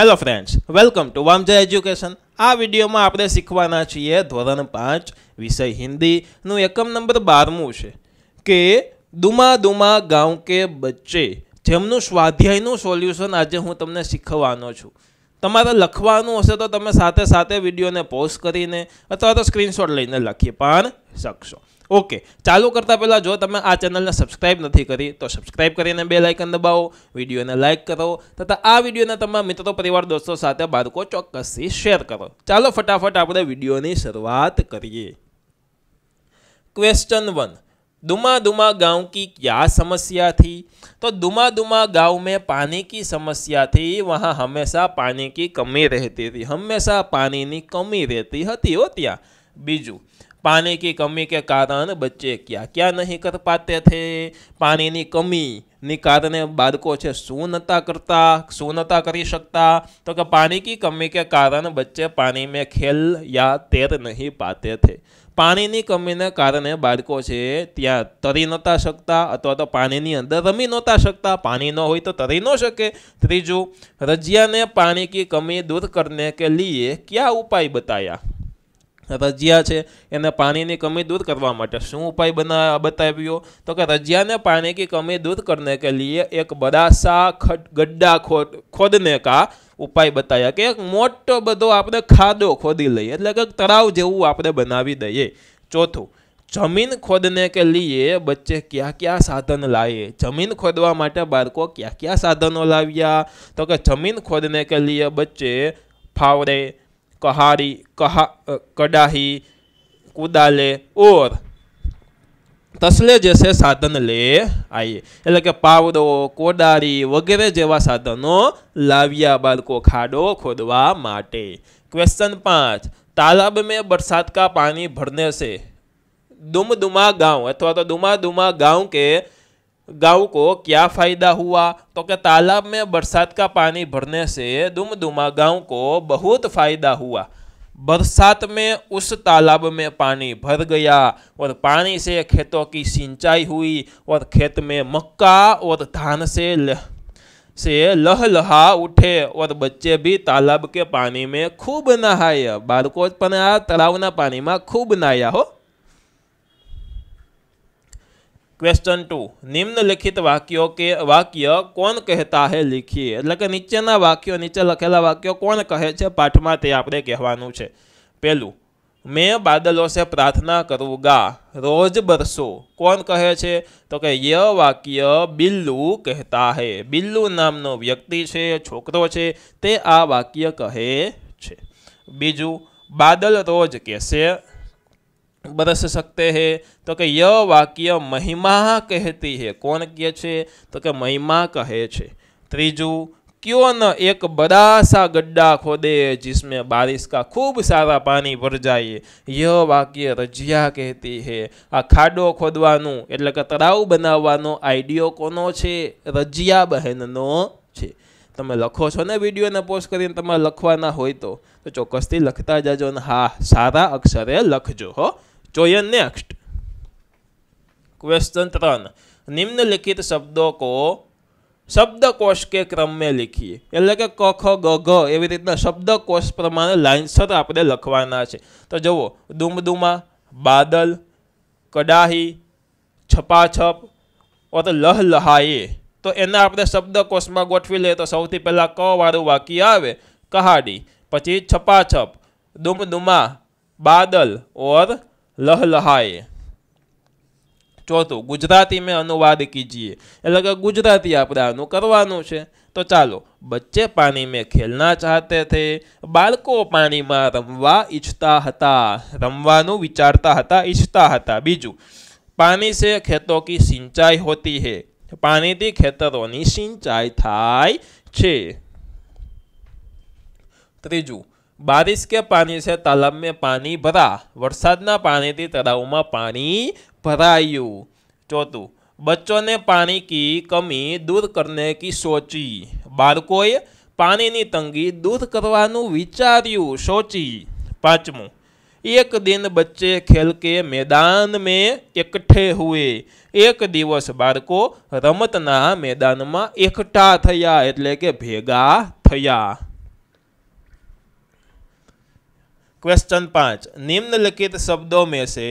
hello friends welcome to Vamjay education આ વિડીયોમાં આપણે શીખવાના છીએ ધોરણ પાંચ વિષય હિન્દીનું એકમ નંબર બારમું છે કે દુમા દુમા ગાંવ કે બચ્ચે જેમનું સ્વાધ્યાયનું સોલ્યુશન આજે હું તમને શીખવવાનો છું તમારે લખવાનું હશે તો તમે સાથે સાથે વિડીયોને પોઝ કરીને અથવા તો સ્ક્રીનશોટ લઈને લખી પણ શકશો ओके चालू કરતા પહેલા જો તમે આ ચેનલ ને સબ્સ્ક્રાઇબ નથી કરી તો સબ્સ્ક્રાઇબ કરીને બેલ આઇકન દબાવો વિડિયો ને લાઈક કરો તથા આ વિડિયો ને તમારા મિત્રો પરિવાર દોસ્તો સાથી આ બારકો ચોક્કસથી શેર કરો ચાલો फटाफट આપણે વિડિયો ની શરૂઆત કરીએ ક્વેશ્ચન 1 દુમાદુમા ગામની ક્યા સમસ્યા હતી તો દુમાદુમા ગામ મે પાણીની સમસ્યા હતી वहां हमेशा પાણીની કમી રહેતી હતી હંમેશા પાણીની કમી રહેતી હતી હો ત્યા બીજું પાણી કી કમી કે કારણ બચ્ચે ક્યાં ક્યાં નહીં કર પાતે થે પાણીની की ની કારણે બાળકો છે શું નતા કરતા શું નતા કરી શકતા તો કે પાણી કી કમી કે કારણ બચ્ચે પાણી મેં ખેલ યા તેર નહીં પાતે થે પાણીની કમીને કારણે બાળકો છે ત્યાં તરી નહોતા શકતા અથવા તો પાણીની અંદર રમી નહોતા શકતા પાણી ન હોય તો તરી ન શકે ત્રીજું રજિયાને પાણી કી કમી દૂર કરને કે લીએ ક્યા ઉપાય બતાયા રજિયા છે એને પાણીની કમી દૂર કરવા માટે શું ઉપાય બના બતાવ્યો તો કે રજિયાને પાણીની કમી દૂર કરને કે લીએ એક बड़ा सा ગડ્ડા ખોદ ખોદને का ઉપાય બતાવ્યા કે એક મોટો બધો આપણે ખાડો ખોદી લઈએ એટલે કે તળાવ જેવું આપણે બનાવી દઈએ ચોથું જમીન ખોદને કે લીએ બચ્ચે ક્યાં ક્યાં સાધન લાવે જમીન ખોદવા માટે બાળકો ક્યાં ક્યાં સાધનો લાવ્યા તો કે જમીન ખોદને કે લીએ બચ્ચે ફાવડે કહારી કહ કડાઈ કુડાલે ઓર તસલે જેસે સાધન લે આઈએ એટલે કે પાઉડો કોડારી વગેરે જેવા સાધનો લાવ્યા બાળકો ખાડો ખોદવા માટે ક્વેશ્ચન 5 તળબ મે વરસાદ કા પાણી ભરને સે દુમદુમા ગામ અથવા તો દુમાદુમા ગામ કે गाँव को क्या फ़ायदा हुआ तो क्या तालाब में बरसात का पानी भरने से दुमदुमा गाँव को बहुत फ़ायदा हुआ बरसात में उस तालाब में पानी भर गया और पानी से खेतों की सिंचाई हुई और खेत में मक्का और धान से लह, से लहलहा उठे और बच्चे भी तालाब के पानी में खूब नहाए बालकोच पनाया आ तलावना पानी में खूब नहाया हो ક્વેશ્ચન ટુ નિમ્નલિખિત વાક્યો કે વાક્ય કોણ કહેતા હે લીખીએ એટલે કે નીચેના વાક્યો નીચે લખેલા વાક્યો કોણ કહે છે પાઠમાં તે આપણે કહેવાનું છે પહેલું મેં બાદલો છે પ્રાર્થના કરું ગા રોજ બરસો કોણ કહે છે તો કે ય વાક્ય બિલ્લુ કહેતા હે બિલ્લુ નામનો વ્યક્તિ છે છોકરો છે તે આ વાક્ય કહે છે બીજું બાદલ રોજ કહેશે બરસ सकते હે તો કે ય વાક્ય મહિમા કહેતી है કોણ કહે છે તો કે મહિમા કહે છે ત્રીજું ક્યો ન એક बड़ा सा गड्ढा खोदे जिसमें बारिश का खूब सारा पानी भर जाए यह વાક્ય રજિયા કહેતી હે આ ખાડો ખોદવાનું એટલે કે તળાવ બનાવવાનો આઈડિયો કોનો છે રજિયા બહેનનો છે તમે લખો છો ને વિડીયોને પોસ્ટ કરીને તમારે લખવાના હોય તો ચોક્કસથી લખતા જજો ને હા સારા અક્ષરે લખજો હો જોઈએ નેક્સ્ટ ક્વેશ્ચન ત્રણ નિમ્નલિખિત શબ્દો કો શબ્દકોષ કે ક્રમ મેં લીખીએ એટલે કે ક ખ ગ ઘ એવી રીતના શબ્દકોશ પ્રમાણે લાઇન્સર આપણે લખવાના છે તો જુઓ દુમદુમા બાદલ કડાહી છપાછપ ઓર લહલહાયે તો એને આપણે શબ્દકોશમાં ગોઠવી લઈએ તો સૌથી પહેલાં ક વાળું વાક્ય આવે કહાડી પછી છપાછપ દુમદુમા બાદલ ઓર લહલહાય ચોથું ગુજરાતી મેં અનુવાદ કીજીએ એટલે કે ગુજરાતી આપણે આનું કરવાનું છે તો ચાલો બચ્ચે પાણી મેં ખેલના ચાહતે થે બાળકો પાણીમાં રમવા ઈચ્છતા હતા રમવાનું વિચારતા હતા ઈચ્છતા હતા બીજું પાણી સે ખેતો કી સિંચાઈ હોતી હે પાણીથી ખેતરોની સિંચાઈ થાય છે ત્રીજું બારિશ કે પાણી છે તલાબ મેં પાણી ભરા વરસાદના પાણીથી તળાવમાં પાણી ભરાયું ચોથું બચ્ચોને પાણી કી કમી દૂર કરને કી સોચી બાળકોએ પાણીની તંગી દૂર કરવાનું વિચાર્યું સોચી પાંચમું એક દિન બચ્ચે ખેલ કે મેદાન મેં એકઠે હુએ એક દિવસ બાળકો રમતના મેદાનમાં એકઠા થયા એટલે કે ભેગા થયા क्वेश्चन पाँच निम्नलिखित शब्दों में से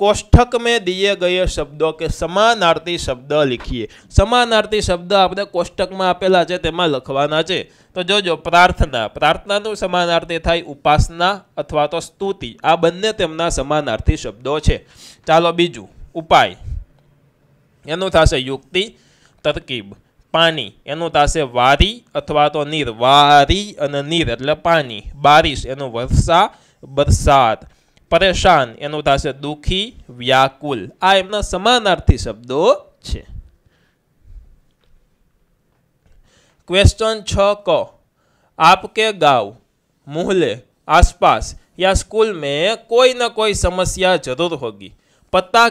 कोष्ठक में दिए ગયે શબ્દો કે સમાનાર્થી શબ્દ લખીએ સમાનાર્થી શબ્દ આપણે કોષ્ટકમાં આપેલા છે તેમાં લખવાના છે તો જોજો પ્રાર્થના પ્રાર્થનાનું સમાનાર્થી થાય ઉપાસના અથવા તો સ્તુતિ આ બંને તેમના સમાનાર્થી શબ્દો છે ચાલો બીજું ઉપાય એનું થશે યુક્તિ તરકીબ પાણી એનું થશે વારી અથવા તો નીર વારી અને નીર એટલે પાણી બારીશ એનું વરસા બરસાત પરેશાન એનું થશે દુઃખી વ્યાકુલ આ એમના સમાનાર્થી શબ્દો છે ક્વેશ્ચન છ ક આપ કે મોહલે મુહલે આસપાસ યા સ્કૂલ कोई કોઈ ના કોઈ સમસ્યા જરૂર હોગી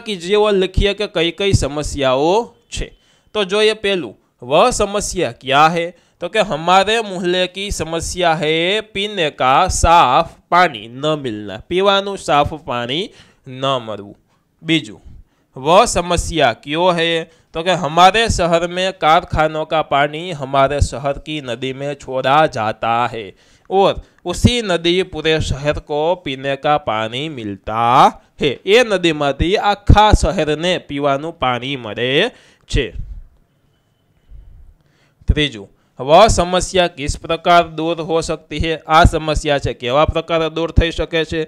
कीजिए और લખીએ કે કઈ કઈ સમસ્યાઓ છે તો જોઈએ ये वह समस्या क्या है तो क्या हमारे मोहल्ले की समस्या है पीने का साफ पानी न मिलना पीवा साफ पानी न मरव बीजू वह समस्या क्यों है तो क्या हमारे शहर में कारखानों का पानी हमारे शहर की नदी में छोड़ा जाता है और उसी नदी पूरे शहर को पीने का पानी मिलता है ये नदी आखा शहर ने पीवा पानी मरे छे તેજો વ સમસ્યા કેસ પ્રકાર દૂર હો સકતી છે આ સમસ્યા છે કેવા પ્રકાર દૂર થઈ શકે છે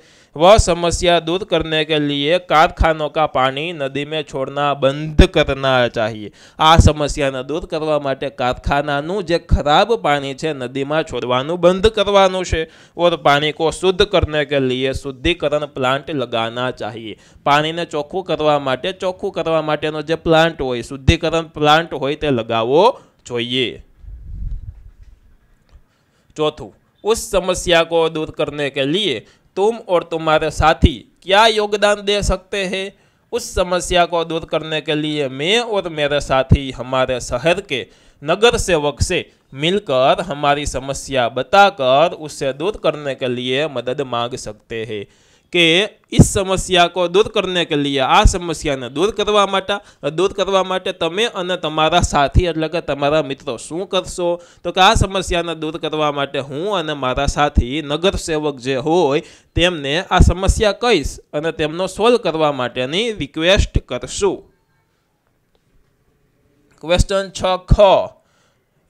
વ સમસ્યા દૂર કરવા કે લિયે કારખાનાઓ કા પાણી નદી મે છોડના બંધ કરના જોઈએ આ સમસ્યાના દૂર કરવા માટે કારખાનાનું જે ખરાબ પાણી છે નદી માં છોડવાનું બંધ કરવાનું છે ઓર પાણી કો શુદ્ધ કરવા કે લિયે શુદ્ધિકરણ પ્લાન્ટ લગાના જોઈએ પાણી ને ચોખ્ખું કરવા માટે ચોખ્ખું કરવા માટેનો જે પ્લાન્ટ હોય શુદ્ધિકરણ પ્લાન્ટ હોય તે લગાવો જોઈએ ચોથું उस समस्या को दूर करने के लिए तुम और तुम्हारे साथी क्या योगदान दे सकते हैं उस समस्या को दूर करने के लिए मैं और मेरे साथी हमारे शहर के नगर सेवक से मिलकर हमारी समस्या बताकर उसे दूर करने के लिए मदद मांग सकते हैं કે ઈ સમસ્યા કો દૂર કરને કે લીએ આ સમસ્યાને દૂર કરવા માટે દૂર કરવા માટે તમે અને તમારા સાથી એટલે કે તમારા મિત્રો શું કરશો તો કે આ સમસ્યાને દૂર કરવા માટે હું અને મારા સાથી નગરસેવક જે હોય તેમને આ સમસ્યા કહીશ અને તેમનો સોલ્વ કરવા માટેની રિક્વેસ્ટ કરશું ક્વેશ્ચન છ ખ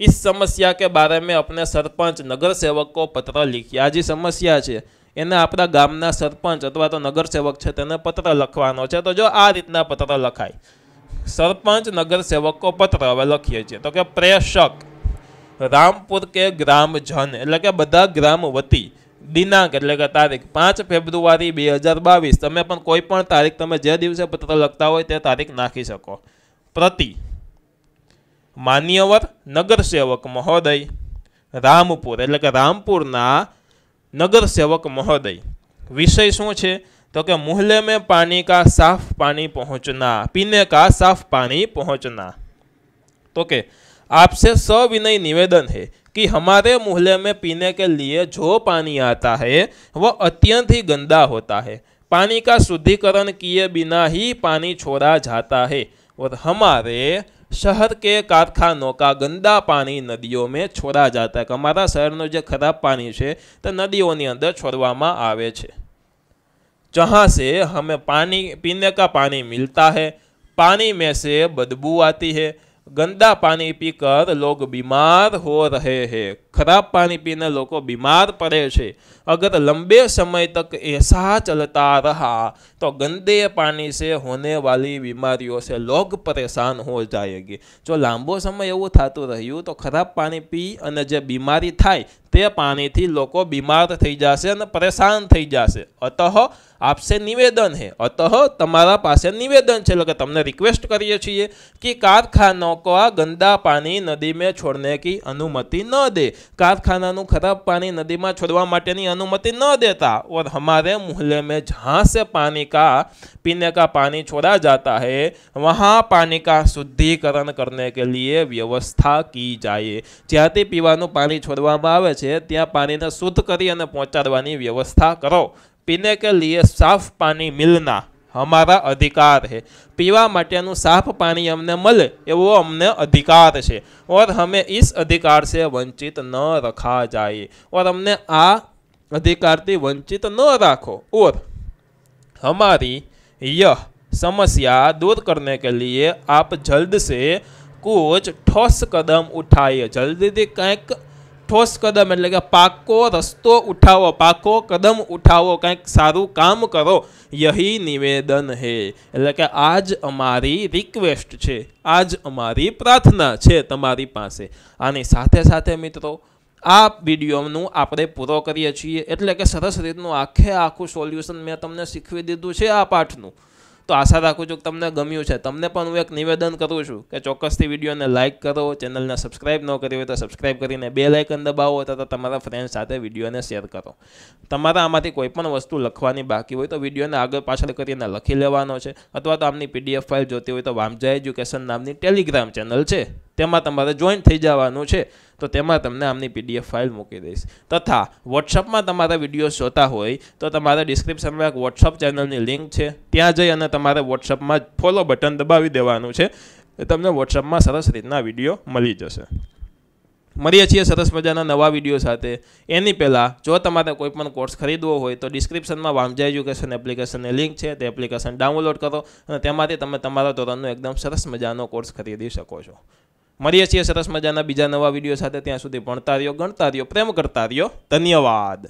ઈ સમસ્યા કે બારે મેં अपने સરપંચ नगर सेवक પત્ર पत्र लिखिए સમસ્યા છે એને આપણા ગામના સરપંચ અથવા તો નગરસેવક છે તેને પત્ર લખવાનો છે તો જો આ રીતના પત્ર લખાય સરપંચ નગરસેવકો પત્ર હવે લખીએ છીએ તો કે પ્રેષક રામપુર કે ગ્રામજન એટલે કે બધા ગ્રામ વતી દિનાંક એટલે કે તારીખ પાંચ ફેબ્રુઆરી બે હજાર બાવીસ તમે પણ કોઈ પણ તારીખ તમે જે દિવસે પત્ર લખતા હોય તે તારીખ નાખી શકો પ્રતિ માન્યવર નગરસેવક મહોદય રામપુર એટલે કે રામપુરના नगर सेवक महोदय विषय शू है तो कि मोहल्ले में पानी का साफ पानी पहुंचना पीने का साफ पानी पहुंचना तो के आपसे सविनय निवेदन है कि हमारे मुहल्ले में पीने के लिए जो पानी आता है वह अत्यंत ही गंदा होता है पानी का शुद्धिकरण किए बिना ही पानी छोड़ा जाता है और हमारे શહેર કે કારખાનો કા ગંદા પાણી નદીઓ મેં છોડા જાતા છે અમારા શહેરનું જે ખરાબ પાણી છે તે નદીઓની અંદર છોડવામાં આવે છે जहाँ से हमें पानी पीने का पानी मिलता है पानी में से बदबू आती है ગંદા પાણી પી કર લોગ બીમાર હો રહે હે ખરાબ પાણી પીને લોકો બીમાર પડે છે અગર લંબે સમય તક એસા ચલતા રહા તો ગંદે પાણી સે હોને વાલી બીમારીઓ સે લોગ પરેશાન હો જાયગી જો લાંબો સમય એવું થતું રહ્યું તો ખરાબ પાણી પી અને જે બીમારી થાય તે પાણીથી લોકો બીમાર થઈ જશે અને પરેશાન થઈ જશે અતઃ આપસે નિવેદન હે અતઃ તમારા પાસે નિવેદન છે એટલે કે તમને રિક્વેસ્ટ કરીએ છીએ કે કારખાનો આ ગંદા પાણી નદીમાં છોડને કી અનુમતિ ન દે કારખાનાનું ખરાબ પાણી નદીમાં છોડવા માટેની અનુમતિ ન દેતા ઓર હમારે મોહલ્લે મેં જहाँ से पानी કા पीने का पानी छोड़ा जाता है वहाँ पानी का શુદ્ધિકરણ કરને કે લીએ વ્યવસ્થા કી જાય જ્યાંથી પીવાનું પાણી છોડવામાં આવે છે ત્યાં પાણીને શુદ્ધ કરી અને પહોંચાડવાની વ્યવસ્થા કરો પીને કે લીએ સાફ પાણી મિલના અમારા અધિકાર હે પીવા માટેનું સાફ પાણી અમને મળે એવો અમને અધિકાર છે ઓર અમે ઈસ અધિકાર સે વંચિત ન રખા જાય ઓર અમને આ અધિકારથી વંચિત ન રાખો ઓર હમારી યહ સમસ્યા દૂર કરને કે લીએ આપ જલ્દ સે કુછ ઠોસ કદમ ઉઠાઈએ જલ્દીથી કંઈક ઠોસ કદમ એટલે કે પાકો રસ્તો ઉઠાવો પાકો કદમ ઉઠાવો કંઈક સારું કામ કરો યહી નિવેદન હે એટલે કે આ જ અમારી રિક્વેસ્ટ છે આ જ અમારી પ્રાર્થના છે તમારી પાસે આની સાથે સાથે મિત્રો આ વિડીયોનું આપણે પૂરો કરીએ છીએ એટલે કે સરસ રીતનું આખે આખું સોલ્યુશન મેં તમને શીખવી દીધું છે આ પાઠનું તો આશા રાખું છું કે તમને ગમ્યું છે તમને પણ હું એક નિવેદન કરું છું કે ચોક્કસથી વિડીયોને લાઇક કરો ચેનલને સબસ્ક્રાઇબ ન કરી હોય તો સબસ્ક્રાઇબ કરીને બે લાઇકન દબાવો તથા તમારા ફ્રેન્ડ સાથે વિડીયોને શેર કરો તમારા આમાંથી કોઈ પણ વસ્તુ લખવાની બાકી હોય તો વિડીયોને આગળ પાછળ કરીને લખી લેવાનો છે અથવા તો આમની પીડીએફ ફાઇલ જોતી હોય તો વામજા એજ્યુકેશન નામની ટેલિગ્રામ ચેનલ છે તેમાં તમારે જોઈન થઈ જવાનું છે તો તેમાં તમને આમની પીડીએફ ફાઇલ મૂકી દઈશ તથા વોટ્સઅપમાં તમારા વિડીયો જોતા હોય તો તમારે ડિસ્ક્રિપ્શનમાં એક વોટ્સઅપ ચેનલની લિંક છે ત્યાં જઈ અને તમારે વોટ્સઅપમાં ફોલો બટન દબાવી દેવાનું છે એ તમને વોટ્સઅપમાં સરસ રીતના વિડીયો મળી જશે મળીએ છીએ સરસ મજાના નવા વિડીયો સાથે એની પહેલાં જો તમારે કોઈ પણ કોર્સ ખરીદવો હોય તો ડિસ્ક્રિપ્શનમાં વામજા એજ્યુકેશન એપ્લિકેશનની લિંક છે તે એપ્લિકેશન ડાઉનલોડ કરો અને તેમાંથી તમે તમારા ધોરણનો એકદમ સરસ મજાનો કોર્સ ખરીદી શકો છો મળીએ છીએ સરસ મજાના બીજા નવા વિડીયો સાથે ત્યાં સુધી ભણતા રહ્યો ગણતા રહ્યો પ્રેમ કરતા રહ્યો ધન્યવાદ